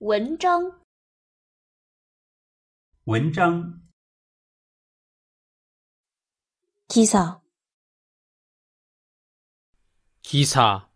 文章，文章，기 사， 기 사。